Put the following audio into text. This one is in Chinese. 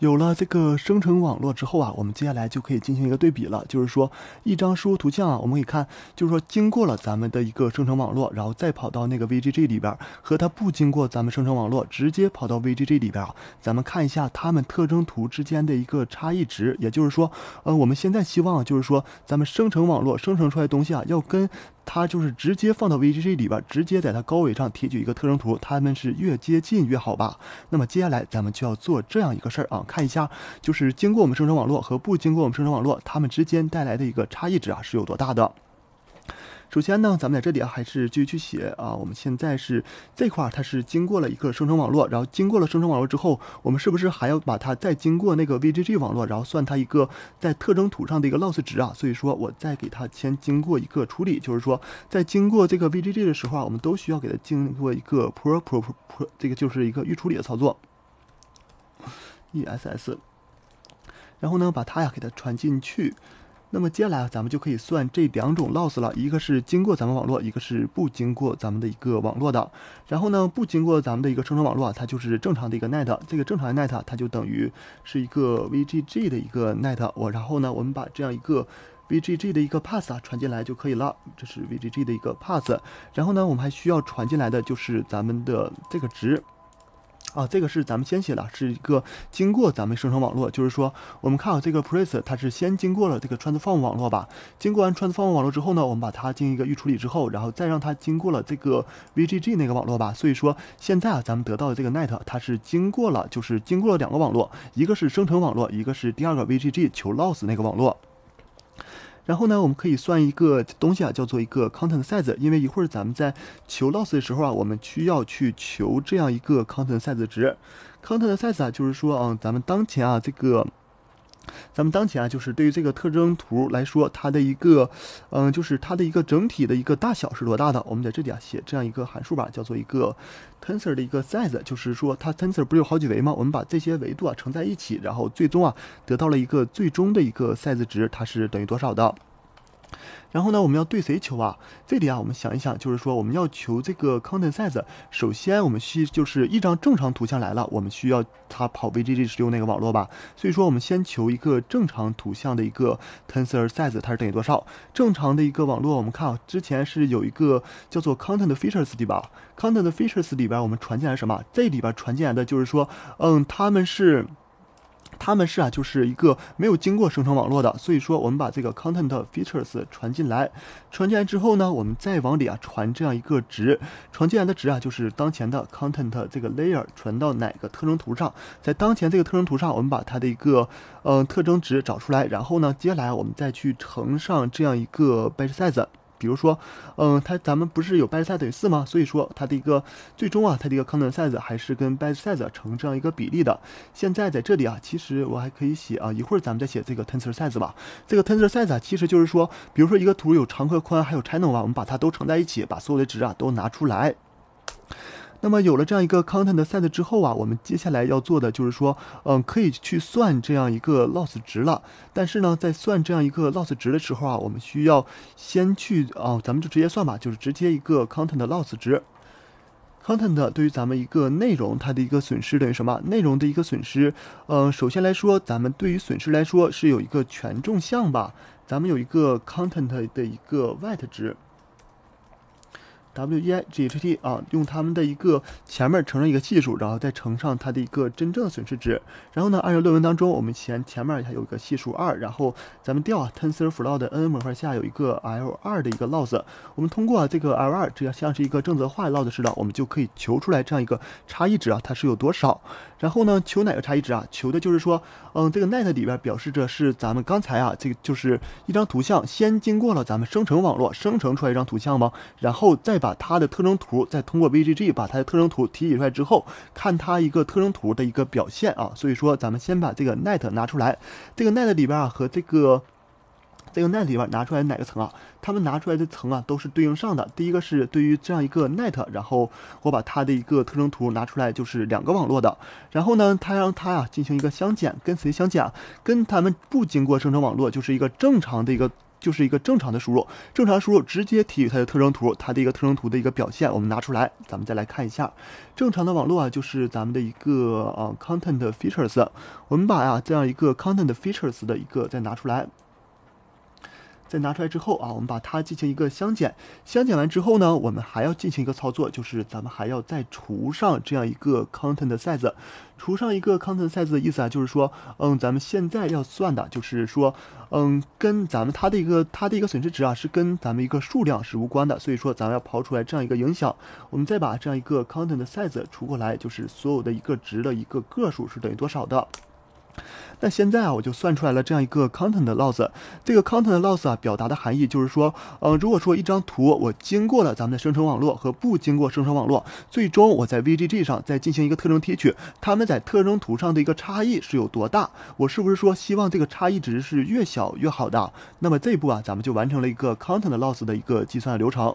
有了这个生成网络之后啊，我们接下来就可以进行一个对比了。就是说，一张输入图像啊，我们可以看，就是说经过了咱们的一个生成网络，然后再跑到那个 VGG 里边，和它不经过咱们生成网络，直接跑到 VGG 里边，咱们看一下它们特征图之间的一个差异值。也就是说，呃，我们现在希望就是说，咱们生成网络生成出来的东西啊，要跟。它就是直接放到 VGG 里边，直接在它高维上提取一个特征图，它们是越接近越好吧？那么接下来咱们就要做这样一个事儿啊，看一下就是经过我们生成网络和不经过我们生成网络，它们之间带来的一个差异值啊是有多大的？首先呢，咱们在这里啊，还是继续去写啊。我们现在是这块，它是经过了一个生成网络，然后经过了生成网络之后，我们是不是还要把它再经过那个 VGG 网络，然后算它一个在特征图上的一个 loss 值啊？所以说，我再给它先经过一个处理，就是说，在经过这个 VGG 的时候啊，我们都需要给它经过一个 pro pro pro，这个就是一个预处理的操作。ESS，然后呢，把它呀给它传进去。那么接下来啊，咱们就可以算这两种 loss 了，一个是经过咱们网络，一个是不经过咱们的一个网络的。然后呢，不经过咱们的一个生成网络啊，它就是正常的一个 net，这个正常 net 它就等于是一个 VGG 的一个 net。我然后呢，我们把这样一个 VGG 的一个 pass 啊传进来就可以了，这是 VGG 的一个 pass。然后呢，我们还需要传进来的就是咱们的这个值。啊，这个是咱们先写的，是一个经过咱们生成网络，就是说，我们看好这个 pre，s s 它是先经过了这个 transform 网络吧，经过完 transform 网络之后呢，我们把它进行一个预处理之后，然后再让它经过了这个 VGG 那个网络吧，所以说现在啊，咱们得到的这个 net，它是经过了，就是经过了两个网络，一个是生成网络，一个是第二个 VGG 求 loss 那个网络。然后呢，我们可以算一个东西啊，叫做一个 content size，因为一会儿咱们在求 loss 的时候啊，我们需要去求这样一个 content size 值。content size 啊，就是说啊，咱们当前啊这个。咱们当前啊，就是对于这个特征图来说，它的一个，嗯，就是它的一个整体的一个大小是多大的？我们在这里啊写这样一个函数吧，叫做一个 tensor 的一个 size，就是说它 tensor 不是有好几维吗？我们把这些维度啊乘在一起，然后最终啊得到了一个最终的一个 size 值，它是等于多少的？然后呢，我们要对谁求啊？这里啊，我们想一想，就是说，我们要求这个 content size，首先我们需就是一张正常图像来了，我们需要它跑 v g g 十六那个网络吧。所以说，我们先求一个正常图像的一个 tensor size，它是等于多少？正常的一个网络，我们看啊，之前是有一个叫做 content features 的吧？content features 里边我们传进来什么？这里边传进来的就是说，嗯，他们是。他们是啊，就是一个没有经过生成网络的，所以说我们把这个 content features 传进来，传进来之后呢，我们再往里啊传这样一个值，传进来的值啊就是当前的 content 这个 layer 传到哪个特征图上，在当前这个特征图上，我们把它的一个嗯特征值找出来，然后呢，接下来我们再去乘上这样一个 base size。比如说，嗯，它咱们不是有 b a size 等于四吗？所以说，它的一个最终啊，它的一个 content size 还是跟 b a size 成这样一个比例的。现在在这里啊，其实我还可以写啊，一会儿咱们再写这个 tensor size 吧。这个 tensor size 啊，其实就是说，比如说一个图有长和宽，还有 channel 吧，我们把它都乘在一起，把所有的值啊都拿出来。那么有了这样一个 content set 之后啊，我们接下来要做的就是说，嗯，可以去算这样一个 loss 值了。但是呢，在算这样一个 loss 值的时候啊，我们需要先去啊，咱们就直接算吧，就是直接一个 content 的 loss 值。content 对于咱们一个内容，它的一个损失等于什么？内容的一个损失，嗯，首先来说，咱们对于损失来说是有一个权重项吧。咱们有一个 content 的一个 weight 值。w e i g h t 啊，用他们的一个前面乘上一个系数，然后再乘上它的一个真正的损失值。然后呢，按照论文当中，我们前前面还有一个系数二，然后咱们调 Tensor Flow 的 N 模块下有一个 L 二的一个 loss。我们通过这个 L 二，这样像是一个正则化 loss 似的，我们就可以求出来这样一个差异值啊，它是有多少。然后呢，求哪个差异值啊？求的就是说，嗯，这个 net 里边表示着是咱们刚才啊，这个就是一张图像，先经过了咱们生成网络生成出来一张图像吗？然后再把把它的特征图再通过 VGG 把它的特征图提取出来之后，看它一个特征图的一个表现啊。所以说，咱们先把这个 Net 拿出来，这个 Net 里边啊和这个这个 Net 里边拿出来哪个层啊？他们拿出来的层啊都是对应上的。第一个是对于这样一个 Net，然后我把它的一个特征图拿出来，就是两个网络的。然后呢，它让它呀进行一个相减，跟谁相减？跟他们不经过生成网络，就是一个正常的一个。就是一个正常的输入，正常输入直接提取它的特征图，它的一个特征图的一个表现，我们拿出来，咱们再来看一下正常的网络啊，就是咱们的一个啊 content features，我们把啊这样一个 content features 的一个再拿出来。再拿出来之后啊，我们把它进行一个相减，相减完之后呢，我们还要进行一个操作，就是咱们还要再除上这样一个 c o n t e n t 的 size，除上一个 c o n t e n t size 的意思啊，就是说，嗯，咱们现在要算的就是说，嗯，跟咱们它的一个它的一个损失值啊，是跟咱们一个数量是无关的，所以说咱们要刨出来这样一个影响，我们再把这样一个 c o n t e n t 的 size 除过来，就是所有的一个值的一个个数是等于多少的。那现在啊，我就算出来了这样一个 content loss。这个 content loss 啊，表达的含义就是说，呃，如果说一张图我经过了咱们的生成网络和不经过生成网络，最终我在 VGG 上再进行一个特征提取，他们在特征图上的一个差异是有多大？我是不是说希望这个差异值是越小越好的？那么这一步啊，咱们就完成了一个 content loss 的一个计算流程。